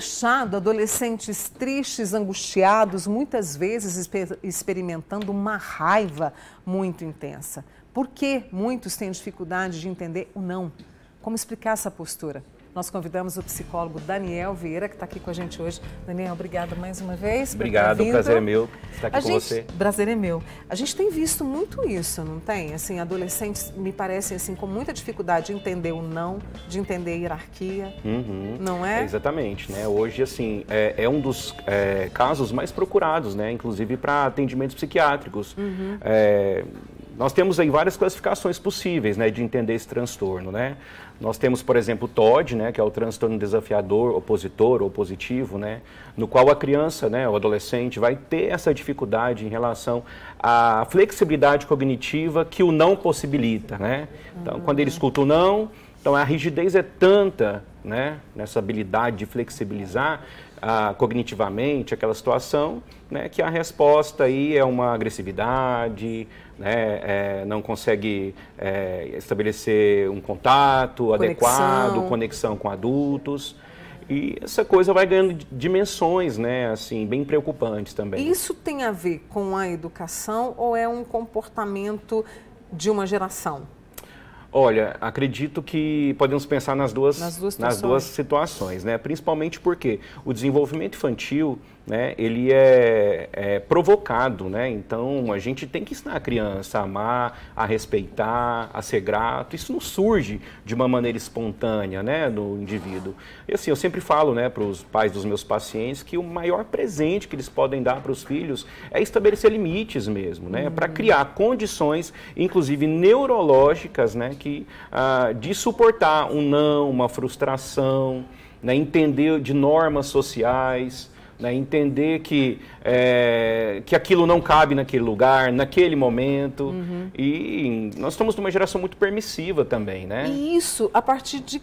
fechado, adolescentes tristes, angustiados, muitas vezes experimentando uma raiva muito intensa. Por que muitos têm dificuldade de entender o não? Como explicar essa postura? Nós convidamos o psicólogo Daniel Vieira, que está aqui com a gente hoje. Daniel, obrigado mais uma vez. Obrigado, o prazer é meu estar aqui a com gente, você. Prazer é meu. A gente tem visto muito isso, não tem? Assim, adolescentes me parecem assim com muita dificuldade de entender o não, de entender a hierarquia, uhum. não é? é? Exatamente, né? Hoje, assim, é, é um dos é, casos mais procurados, né? Inclusive para atendimentos psiquiátricos. Uhum. É, nós temos aí várias classificações possíveis né, de entender esse transtorno. Né? Nós temos, por exemplo, o TOD, né, que é o transtorno desafiador, opositor ou positivo, né, no qual a criança, né, o adolescente, vai ter essa dificuldade em relação à flexibilidade cognitiva que o não possibilita. Né? Então, quando ele escuta o não, então a rigidez é tanta né, nessa habilidade de flexibilizar ah, cognitivamente aquela situação, né, que a resposta aí é uma agressividade, né, é, não consegue é, estabelecer um contato conexão. adequado, conexão com adultos. E essa coisa vai ganhando dimensões, né, assim, bem preocupantes também. Isso tem a ver com a educação ou é um comportamento de uma geração? Olha, acredito que podemos pensar nas duas, nas duas, nas duas situações, né? principalmente porque o desenvolvimento infantil né, ele é, é, provocado, né? Então a gente tem que ensinar a criança a amar, a respeitar, a ser grato. Isso não surge de uma maneira espontânea, né, no indivíduo. E assim, eu sempre falo, né, para os pais dos meus pacientes que o maior presente que eles podem dar para os filhos é estabelecer limites mesmo, né, uhum. para criar condições, inclusive neurológicas, né, que ah, de suportar um não, uma frustração, né, entender de normas sociais né? entender que, é, que aquilo não cabe naquele lugar, naquele momento. Uhum. E nós estamos numa geração muito permissiva também, né? E isso a partir de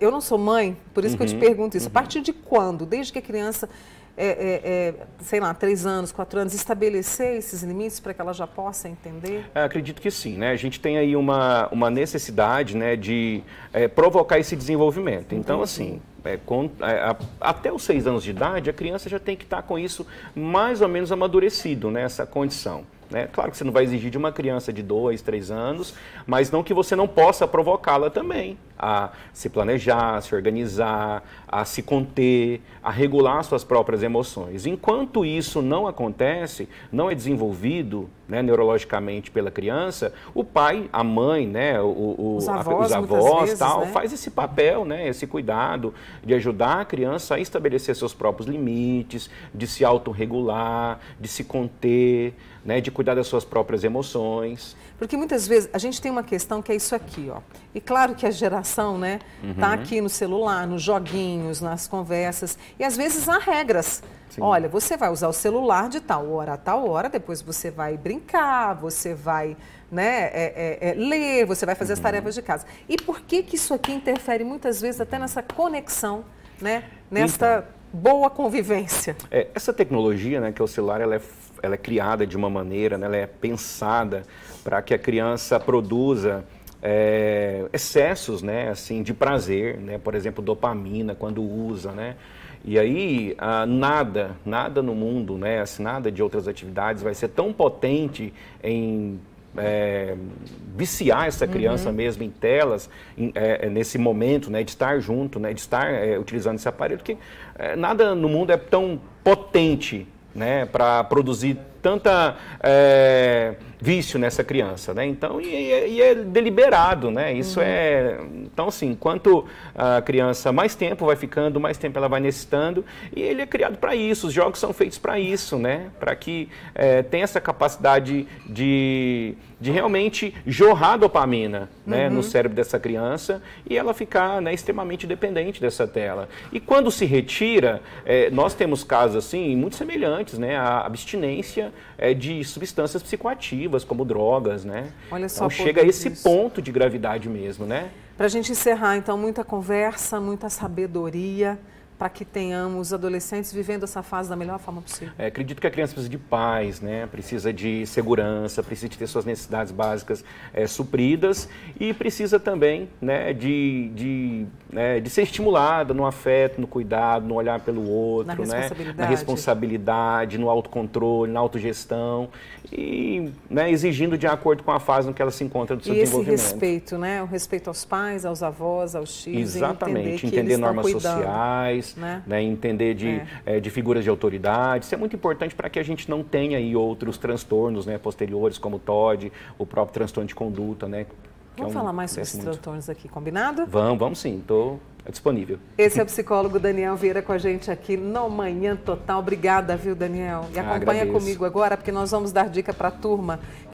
eu não sou mãe, por isso uhum, que eu te uhum, pergunto isso. Uhum. A partir de quando? Desde que a criança, é, é, é, sei lá, três anos, quatro anos, estabelecer esses limites para que ela já possa entender? acredito que sim, né? A gente tem aí uma, uma necessidade, né, de é, provocar esse desenvolvimento. Então, Entendi. assim, é, com, é, até os seis anos de idade, a criança já tem que estar tá com isso mais ou menos amadurecido nessa né, condição. Né? Claro que você não vai exigir de uma criança de dois, três anos, mas não que você não possa provocá-la também a se planejar, a se organizar, a se conter, a regular suas próprias emoções. Enquanto isso não acontece, não é desenvolvido né, neurologicamente pela criança, o pai, a mãe, né, o, o, os avós, a, os avós vezes, tal, né? faz esse papel, né, esse cuidado de ajudar a criança a estabelecer seus próprios limites, de se autorregular, de se conter, né, de cuidar das suas próprias emoções. Porque muitas vezes a gente tem uma questão que é isso aqui, ó. E claro que a geração informação, né? Tá uhum. Tá aqui no celular, nos joguinhos, nas conversas. E às vezes há regras. Sim. Olha, você vai usar o celular de tal hora a tal hora, depois você vai brincar, você vai né, é, é, é, ler, você vai fazer uhum. as tarefas de casa. E por que, que isso aqui interfere muitas vezes até nessa conexão, né? Nesta então, boa convivência? É, essa tecnologia, né, que é o celular, ela é, ela é criada de uma maneira, né, ela é pensada para que a criança produza é, excessos, né, assim, de prazer, né, por exemplo, dopamina quando usa, né, e aí ah, nada, nada no mundo, né, assim, nada de outras atividades vai ser tão potente em é, viciar essa uhum. criança uhum. mesmo em telas, em, é, é, nesse momento, né, de estar junto, né, de estar é, utilizando esse aparelho, que é, nada no mundo é tão potente, né, para produzir tanta é, vício nessa criança, né? Então, e, e, é deliberado, né? Isso uhum. é... Então, assim, quanto a criança mais tempo vai ficando, mais tempo ela vai necessitando, e ele é criado para isso, os jogos são feitos para isso, né? Para que é, tenha essa capacidade de, de realmente jorrar dopamina né, uhum. no cérebro dessa criança e ela ficar né, extremamente dependente dessa tela. E quando se retira, é, nós temos casos assim, muito semelhantes, né? A abstinência é, de substâncias psicoativas, como drogas, né? Olha então, só, então chega a esse isso. ponto de gravidade mesmo, né? Para a gente encerrar, então, muita conversa, muita sabedoria para que tenhamos adolescentes vivendo essa fase da melhor forma possível? É, acredito que a criança precisa de paz, né? precisa de segurança, precisa de ter suas necessidades básicas é, supridas e precisa também né, de, de, né? de ser estimulada no afeto, no cuidado, no olhar pelo outro, na responsabilidade, né? na responsabilidade no autocontrole, na autogestão e né, exigindo de acordo com a fase em que ela se encontra do seu e desenvolvimento. esse respeito, né? o respeito aos pais, aos avós, aos tios. Exatamente, entender, entender normas sociais né? né? Entender de, é. É, de figuras de autoridade. Isso é muito importante para que a gente não tenha aí outros transtornos né, posteriores, como o TOD, o próprio transtorno de conduta, né? É vamos é um, falar mais sobre esses transtornos aqui, combinado? Vamos, vamos sim. Estou disponível. Esse é o psicólogo Daniel Vieira com a gente aqui no Manhã Total. Obrigada, viu, Daniel? E ah, acompanha ah, comigo agora, porque nós vamos dar dica para a turma